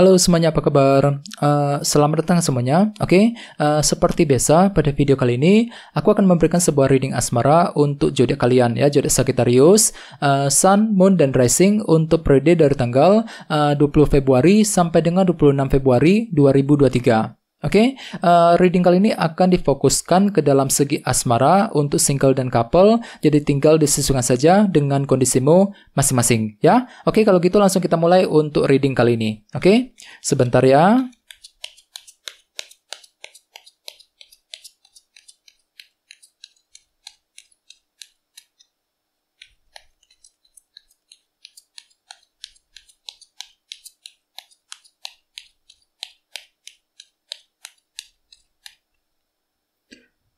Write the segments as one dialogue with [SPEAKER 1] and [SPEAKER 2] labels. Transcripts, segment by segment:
[SPEAKER 1] Halo semuanya, apa kabar? Uh, selamat datang semuanya. Oke, okay? uh, eh, seperti biasa pada video kali ini aku akan memberikan sebuah reading asmara untuk jodoh kalian ya, jodoh Sagittarius, uh, Sun, Moon dan Rising untuk periode dari tanggal uh, 20 Februari sampai dengan 26 Februari 2023. Oke, okay? uh, eh, reading kali ini akan difokuskan ke dalam segi asmara untuk single dan couple, jadi tinggal disesuaikan saja dengan kondisimu masing-masing, ya. Oke, okay, kalau gitu langsung kita mulai untuk reading kali ini. Oke, okay? sebentar ya.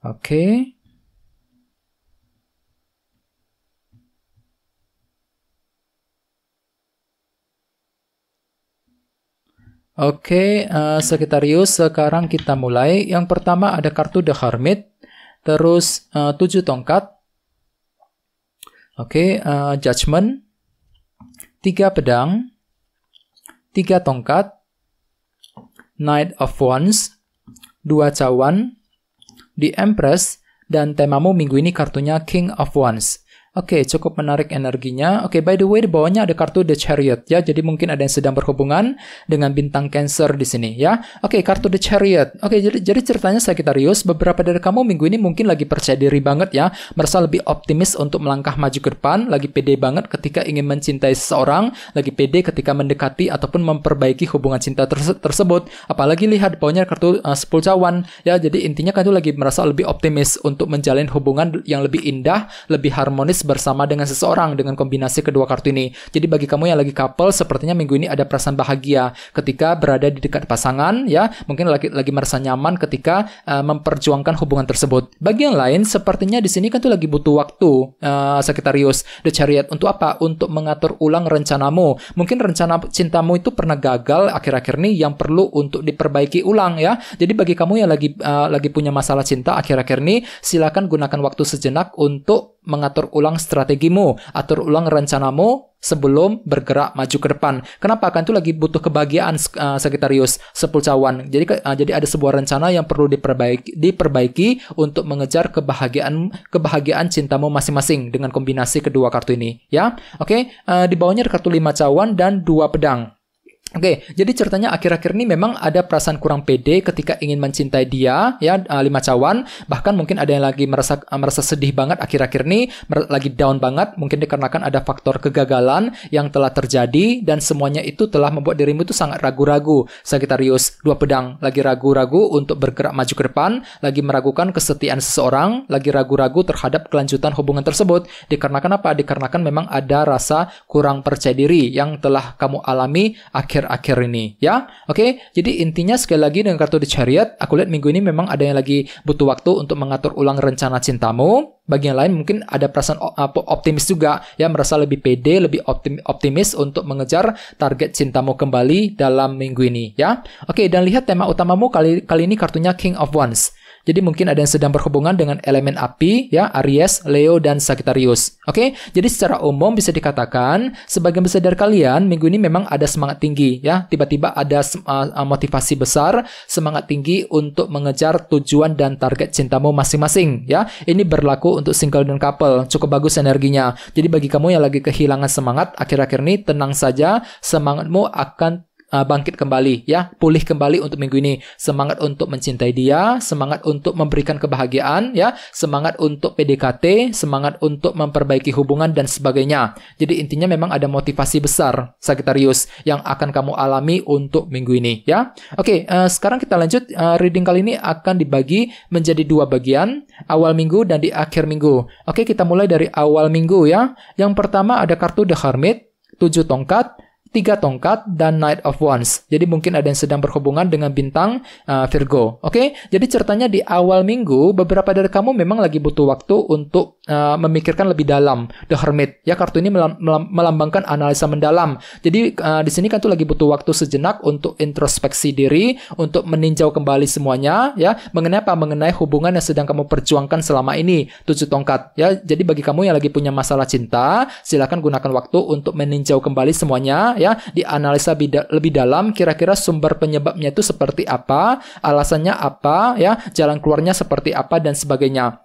[SPEAKER 1] Oke. Oke, okay, uh, eh, Sekretarius, sekarang kita mulai. Yang pertama ada kartu The Hermit, terus uh, tujuh tongkat. Oke, okay, uh, eh, Judgment, tiga pedang, tiga tongkat, Knight of Wands, dua cawan, di Empress, dan temamu minggu ini kartunya King of Wands. Oke, okay, cukup menarik energinya. Oke, okay, by the way, di bawahnya ada kartu The Chariot ya. Jadi mungkin ada yang sedang berhubungan dengan bintang Cancer di sini ya. Oke, okay, kartu The Chariot. Oke, jadi jadi ceritanya Sagittarius, beberapa dari kamu minggu ini mungkin lagi percaya diri banget ya, merasa lebih optimis untuk melangkah maju ke depan, lagi pede banget ketika ingin mencintai seseorang, lagi pede ketika mendekati ataupun memperbaiki hubungan cinta terse tersebut. Apalagi lihat di bawahnya kartu uh, eh, 10 cawan ya. Jadi intinya kan itu lagi merasa lebih optimis untuk menjalin hubungan yang lebih indah, lebih harmonis bersama dengan seseorang dengan kombinasi kedua kartu ini. Jadi bagi kamu yang lagi couple, sepertinya minggu ini ada perasaan bahagia ketika berada di dekat pasangan, ya mungkin lagi lagi merasa nyaman ketika uh, memperjuangkan hubungan tersebut. Bagi yang lain, sepertinya di sini kan tuh lagi butuh waktu, uh, eh, Sagittarius, The Chariot untuk apa? Untuk mengatur ulang rencanamu. Mungkin rencana cintamu itu pernah gagal akhir-akhir ini yang perlu untuk diperbaiki ulang ya. Jadi bagi kamu yang lagi uh, lagi punya masalah cinta akhir-akhir ini, silakan gunakan waktu sejenak untuk mengatur ulang strategimu, atur ulang rencanamu sebelum bergerak maju ke depan. Kenapa? Kan itu lagi butuh kebahagiaan uh, Sagittarius cawan. Jadi uh, jadi ada sebuah rencana yang perlu diperbaiki diperbaiki untuk mengejar kebahagiaan kebahagiaan cintamu masing-masing dengan kombinasi kedua kartu ini, ya. Oke, okay? uh, eh, di bawahnya ada kartu 5 cawan dan dua pedang. Oke, okay, jadi ceritanya akhir-akhir ini memang ada perasaan kurang pede ketika ingin mencintai dia, ya eh, lima cawan. Bahkan mungkin ada yang lagi merasa eh, merasa sedih banget akhir-akhir ini, lagi down banget. Mungkin dikarenakan ada faktor kegagalan yang telah terjadi dan semuanya itu telah membuat dirimu itu sangat ragu-ragu. Sagittarius, dua pedang, lagi ragu-ragu untuk bergerak maju ke depan, lagi meragukan kesetiaan seseorang, lagi ragu-ragu terhadap kelanjutan hubungan tersebut. Dikarenakan apa? Dikarenakan memang ada rasa kurang percaya diri yang telah kamu alami akhir akhir-akhir ini ya. Oke, okay? jadi intinya sekali lagi dengan kartu the chariot aku lihat minggu ini memang ada yang lagi butuh waktu untuk mengatur ulang rencana cintamu. Bagi yang lain mungkin ada perasaan optimis juga ya merasa lebih pede, lebih optimis untuk mengejar target cintamu kembali dalam minggu ini ya. Oke, okay, dan lihat tema utamamu kali kali ini kartunya King of Wands. Jadi mungkin ada yang sedang berhubungan dengan elemen api ya, Aries, Leo dan Sagittarius. Oke, jadi secara umum bisa dikatakan sebagian besar dari kalian minggu ini memang ada semangat tinggi ya, tiba-tiba ada uh, motivasi besar, semangat tinggi untuk mengejar tujuan dan target cintamu masing-masing ya. Ini berlaku untuk single dan couple, cukup bagus energinya. Jadi bagi kamu yang lagi kehilangan semangat akhir-akhir ini tenang saja, semangatmu akan Uh, bangkit kembali ya, pulih kembali untuk minggu ini. Semangat untuk mencintai dia, semangat untuk memberikan kebahagiaan ya, semangat untuk PDKT, semangat untuk memperbaiki hubungan dan sebagainya. Jadi intinya memang ada motivasi besar Sagittarius yang akan kamu alami untuk minggu ini ya. Oke, okay, uh, sekarang kita lanjut uh, reading kali ini akan dibagi menjadi dua bagian, awal minggu dan di akhir minggu. Oke, okay, kita mulai dari awal minggu ya. Yang pertama ada kartu The Hermit, tujuh tongkat, tiga tongkat dan Knight of Wands. Jadi mungkin ada yang sedang berhubungan dengan bintang uh, Virgo. Oke, okay? jadi ceritanya di awal minggu beberapa dari kamu memang lagi butuh waktu untuk uh, memikirkan lebih dalam The Hermit. Ya kartu ini melambangkan analisa mendalam. Jadi uh, di sini kan tuh lagi butuh waktu sejenak untuk introspeksi diri, untuk meninjau kembali semuanya ya mengenai apa? Mengenai hubungan yang sedang kamu perjuangkan selama ini. Tujuh tongkat ya. Jadi bagi kamu yang lagi punya masalah cinta, silakan gunakan waktu untuk meninjau kembali semuanya ya, dianalisa lebih dalam kira-kira sumber penyebabnya itu seperti apa, alasannya apa, ya, jalan keluarnya seperti apa dan sebagainya.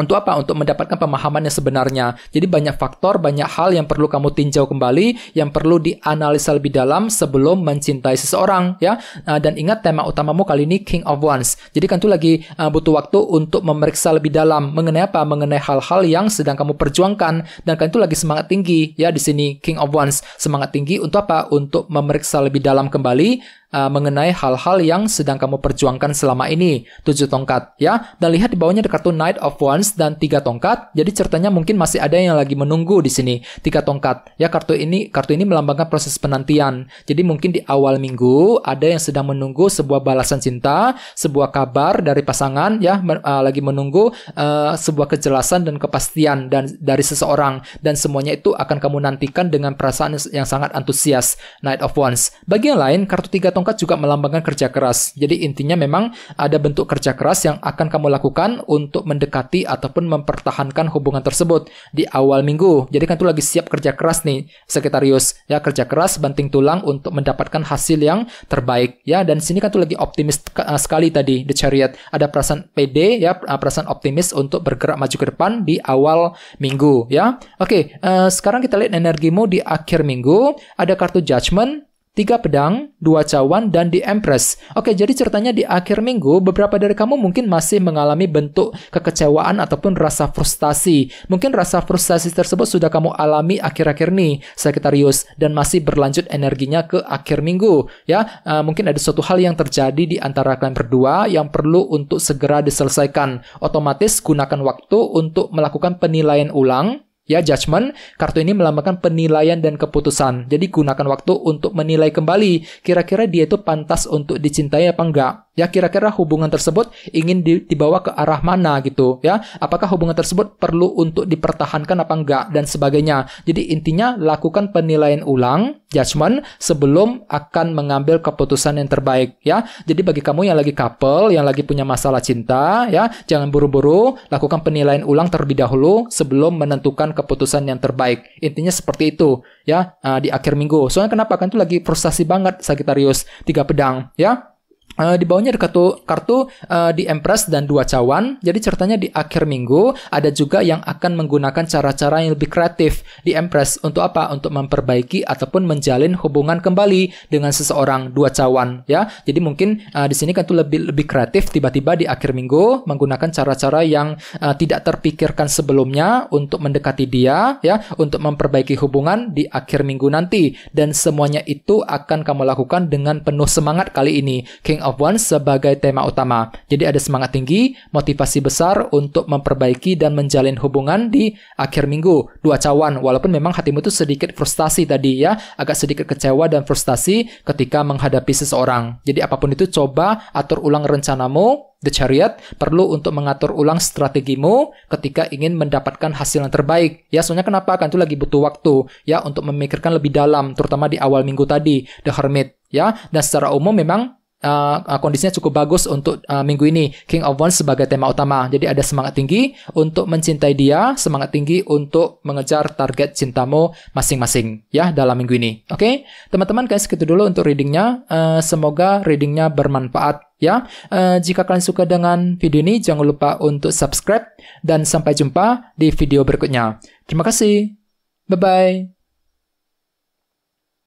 [SPEAKER 1] Untuk apa? Untuk mendapatkan pemahaman yang sebenarnya. Jadi banyak faktor, banyak hal yang perlu kamu tinjau kembali, yang perlu dianalisa lebih dalam sebelum mencintai seseorang, ya. Nah, dan ingat tema utamamu kali ini King of Wands. Jadi kan itu lagi eh, butuh waktu untuk memeriksa lebih dalam mengenai apa? Mengenai hal-hal yang sedang kamu perjuangkan dan kan itu lagi semangat tinggi, ya di sini King of Wands. Semangat tinggi untuk apa? Untuk memeriksa lebih dalam kembali uh, mengenai hal-hal yang sedang kamu perjuangkan selama ini. tujuh tongkat ya. Dan lihat di bawahnya ada kartu Knight of Wands dan tiga tongkat. Jadi ceritanya mungkin masih ada yang lagi menunggu di sini. tiga tongkat. Ya kartu ini kartu ini melambangkan proses penantian. Jadi mungkin di awal minggu ada yang sedang menunggu sebuah balasan cinta, sebuah kabar dari pasangan ya uh, lagi menunggu uh, sebuah kejelasan dan kepastian dan dari seseorang dan semuanya itu akan kamu nantikan dengan perasaan yang sangat antusias Knight of Wands. Bagi yang lain kartu tiga tongkat tongkat juga melambangkan kerja keras. Jadi intinya memang ada bentuk kerja keras yang akan kamu lakukan untuk mendekati ataupun mempertahankan hubungan tersebut di awal minggu. Jadi kan itu lagi siap kerja keras nih, Sekretarius. Ya, kerja keras banting tulang untuk mendapatkan hasil yang terbaik. Ya, dan sini kan tuh lagi optimis eh, sekali tadi The Chariot. Ada perasaan PD ya, eh, perasaan optimis untuk bergerak maju ke depan di awal minggu ya. Oke, uh, sekarang kita lihat energimu di akhir minggu. Ada kartu Judgment, tiga pedang, dua cawan, dan di Empress. Oke, jadi ceritanya di akhir minggu, beberapa dari kamu mungkin masih mengalami bentuk kekecewaan ataupun rasa frustasi. Mungkin rasa frustasi tersebut sudah kamu alami akhir-akhir ini, Sagittarius, dan masih berlanjut energinya ke akhir minggu. Ya, uh, mungkin ada suatu hal yang terjadi di antara kalian berdua yang perlu untuk segera diselesaikan. Otomatis gunakan waktu untuk melakukan penilaian ulang, Ya, judgment, kartu ini melambangkan penilaian dan keputusan. Jadi gunakan waktu untuk menilai kembali, kira-kira dia itu pantas untuk dicintai apa enggak. Ya kira-kira hubungan tersebut ingin dibawa ke arah mana gitu ya. Apakah hubungan tersebut perlu untuk dipertahankan apa enggak dan sebagainya. Jadi intinya lakukan penilaian ulang judgement sebelum akan mengambil keputusan yang terbaik ya. Jadi bagi kamu yang lagi couple, yang lagi punya masalah cinta ya, jangan buru-buru, lakukan penilaian ulang terlebih dahulu sebelum menentukan keputusan yang terbaik. Intinya seperti itu ya ah, di akhir minggu. Soalnya kenapa kan itu lagi frustasi banget Sagittarius tiga pedang ya Eh, di bawahnya ada kartu kartu uh, di Empress dan dua cawan. Jadi ceritanya di akhir minggu ada juga yang akan menggunakan cara-cara yang lebih kreatif di Empress untuk apa? Untuk memperbaiki ataupun menjalin hubungan kembali dengan seseorang dua cawan ya. Jadi mungkin uh, di sini kan tuh lebih lebih kreatif tiba-tiba di akhir minggu menggunakan cara-cara yang uh, tidak terpikirkan sebelumnya untuk mendekati dia ya, untuk memperbaiki hubungan di akhir minggu nanti dan semuanya itu akan kamu lakukan dengan penuh semangat kali ini. King of one sebagai tema utama. Jadi ada semangat tinggi, motivasi besar untuk memperbaiki dan menjalin hubungan di akhir minggu. Dua cawan, walaupun memang hatimu itu sedikit frustasi tadi ya, agak sedikit kecewa dan frustasi ketika menghadapi seseorang. Jadi apapun itu coba atur ulang rencanamu, The Chariot perlu untuk mengatur ulang strategimu ketika ingin mendapatkan hasil yang terbaik. Ya, soalnya kenapa? Kan itu lagi butuh waktu ya untuk memikirkan lebih dalam, terutama di awal minggu tadi, The Hermit. Ya, dan secara umum memang uh, kondisinya cukup bagus untuk uh, minggu ini King of Wands sebagai tema utama. Jadi ada semangat tinggi untuk mencintai dia, semangat tinggi untuk mengejar target cintamu masing-masing ya dalam minggu ini. Oke, okay? teman-teman guys segitu dulu untuk readingnya. Uh, semoga readingnya bermanfaat ya. Uh, jika kalian suka dengan video ini jangan lupa untuk subscribe dan sampai jumpa di video berikutnya. Terima kasih. Bye bye.